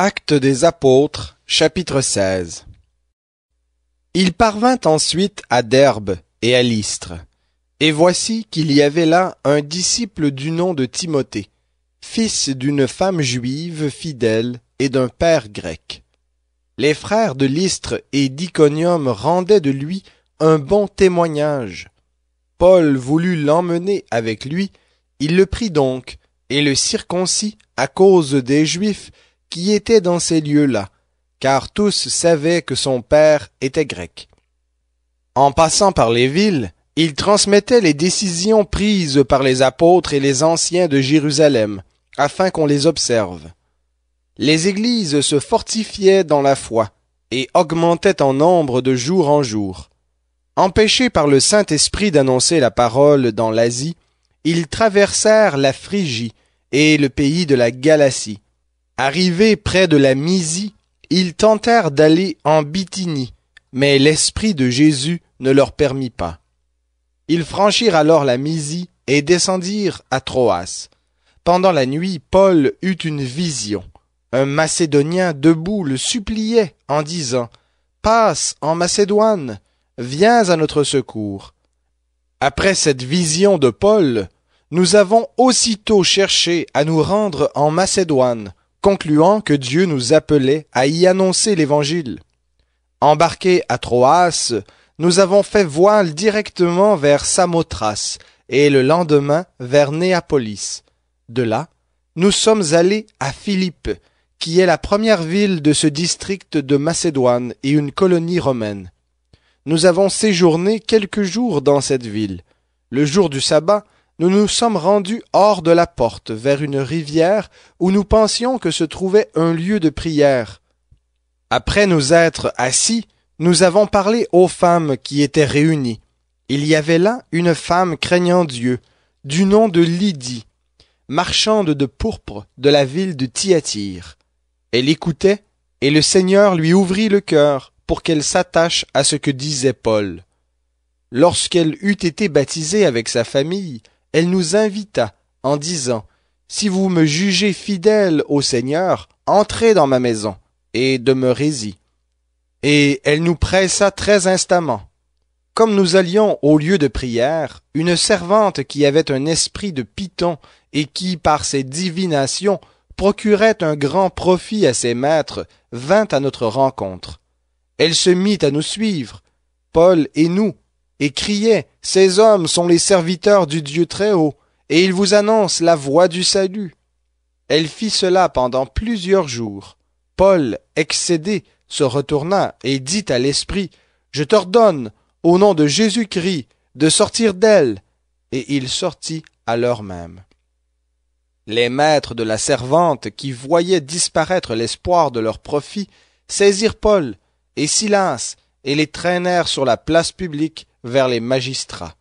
Acte des Apôtres, chapitre 16 Il parvint ensuite à Derbe et à Lystre. Et voici qu'il y avait là un disciple du nom de Timothée, fils d'une femme juive fidèle et d'un père grec. Les frères de Lystre et d'Iconium rendaient de lui un bon témoignage. Paul voulut l'emmener avec lui, il le prit donc, et le circoncit à cause des Juifs qui étaient dans ces lieux-là, car tous savaient que son père était grec. En passant par les villes, il transmettait les décisions prises par les apôtres et les anciens de Jérusalem, afin qu'on les observe. Les églises se fortifiaient dans la foi et augmentaient en nombre de jour en jour. Empêchés par le Saint-Esprit d'annoncer la parole dans l'Asie, ils traversèrent la Phrygie et le pays de la Galatie, Arrivés près de la Misie, ils tentèrent d'aller en Bithynie, mais l'Esprit de Jésus ne leur permit pas. Ils franchirent alors la Misie et descendirent à Troas. Pendant la nuit, Paul eut une vision. Un Macédonien debout le suppliait en disant Passe en Macédoine, viens à notre secours. Après cette vision de Paul, nous avons aussitôt cherché à nous rendre en Macédoine, concluant que Dieu nous appelait à y annoncer l'Évangile. Embarqués à Troas, nous avons fait voile directement vers Samothrace et le lendemain vers Néapolis. De là, nous sommes allés à Philippe, qui est la première ville de ce district de Macédoine et une colonie romaine. Nous avons séjourné quelques jours dans cette ville. Le jour du sabbat, nous nous sommes rendus hors de la porte, vers une rivière où nous pensions que se trouvait un lieu de prière. Après nous être assis, nous avons parlé aux femmes qui étaient réunies. Il y avait là une femme craignant Dieu, du nom de Lydie, marchande de pourpre de la ville de Thyatire. Elle écoutait, et le Seigneur lui ouvrit le cœur pour qu'elle s'attache à ce que disait Paul. Lorsqu'elle eut été baptisée avec sa famille, elle nous invita en disant Si vous me jugez fidèle au Seigneur, entrez dans ma maison et demeurez-y. Et elle nous pressa très instamment. Comme nous allions au lieu de prière, une servante qui avait un esprit de python et qui, par ses divinations, procurait un grand profit à ses maîtres, vint à notre rencontre. Elle se mit à nous suivre. Paul et nous et criait, Ces hommes sont les serviteurs du Dieu Très-Haut, et ils vous annoncent la voie du salut. Elle fit cela pendant plusieurs jours. Paul, excédé, se retourna et dit à l'Esprit, Je t'ordonne, au nom de Jésus-Christ, de sortir d'elle. Et il sortit à l'heure même. Les maîtres de la servante, qui voyaient disparaître l'espoir de leur profit, saisirent Paul et Silas et les traînèrent sur la place publique vers les magistrats.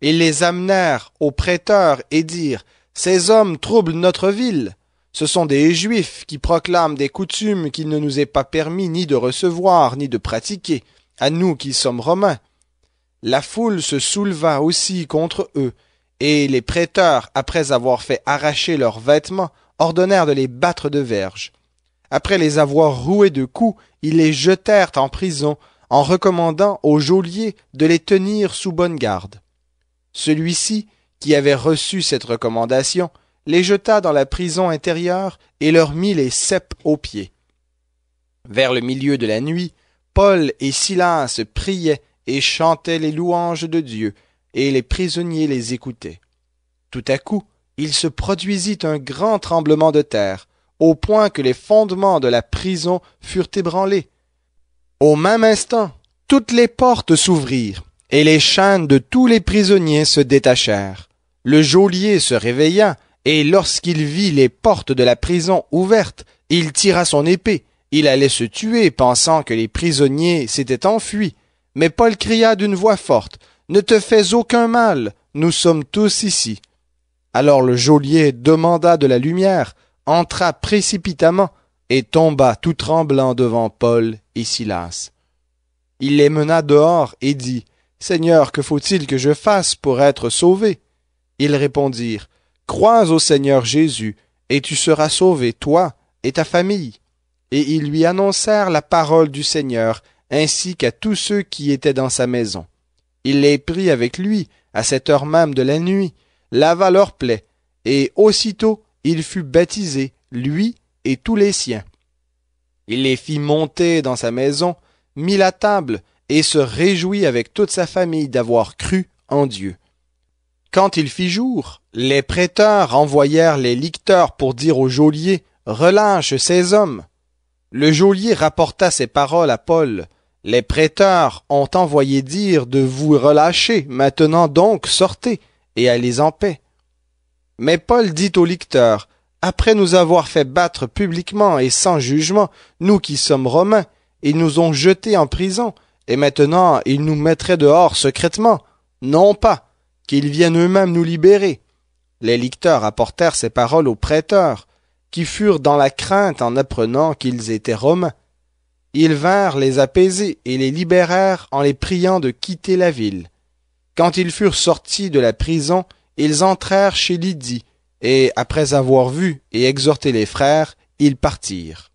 Ils les amenèrent aux prêteurs et dirent Ces hommes troublent notre ville. Ce sont des Juifs qui proclament des coutumes qu'il ne nous est pas permis ni de recevoir ni de pratiquer, à nous qui sommes Romains. La foule se souleva aussi contre eux, et les prêteurs, après avoir fait arracher leurs vêtements, ordonnèrent de les battre de verge. Après les avoir roués de coups, ils les jetèrent en prison, en recommandant au geôlier de les tenir sous bonne garde. Celui-ci, qui avait reçu cette recommandation, les jeta dans la prison intérieure et leur mit les cèpes aux pieds. Vers le milieu de la nuit, Paul et Silas priaient et chantaient les louanges de Dieu, et les prisonniers les écoutaient. Tout à coup, il se produisit un grand tremblement de terre, au point que les fondements de la prison furent ébranlés, au même instant, toutes les portes s'ouvrirent, et les chaînes de tous les prisonniers se détachèrent. Le geôlier se réveilla, et lorsqu'il vit les portes de la prison ouvertes, il tira son épée. Il allait se tuer, pensant que les prisonniers s'étaient enfuis. Mais Paul cria d'une voix forte. Ne te fais aucun mal, nous sommes tous ici. Alors le geôlier demanda de la lumière, entra précipitamment, et tomba tout tremblant devant Paul et Silas. Il les mena dehors et dit, Seigneur, que faut-il que je fasse pour être sauvé Ils répondirent, Crois au Seigneur Jésus, et tu seras sauvé, toi et ta famille. Et ils lui annoncèrent la parole du Seigneur, ainsi qu'à tous ceux qui étaient dans sa maison. Il les prit avec lui, à cette heure même de la nuit, lava leur plaies, et aussitôt il fut baptisé, lui et tous les siens. Il les fit monter dans sa maison, mit la table, et se réjouit avec toute sa famille d'avoir cru en Dieu. Quand il fit jour, les prêteurs envoyèrent les licteurs pour dire au geôlier Relâche ces hommes. Le geôlier rapporta ces paroles à Paul. Les prêteurs ont envoyé dire de vous relâcher, maintenant donc sortez, et allez en paix. Mais Paul dit au licteur après nous avoir fait battre publiquement et sans jugement, nous qui sommes Romains, ils nous ont jetés en prison, et maintenant ils nous mettraient dehors secrètement. Non pas, qu'ils viennent eux-mêmes nous libérer. Les licteurs apportèrent ces paroles aux prêteurs, qui furent dans la crainte en apprenant qu'ils étaient Romains. Ils vinrent les apaiser et les libérèrent en les priant de quitter la ville. Quand ils furent sortis de la prison, ils entrèrent chez Lydie, et après avoir vu et exhorté les frères, ils partirent.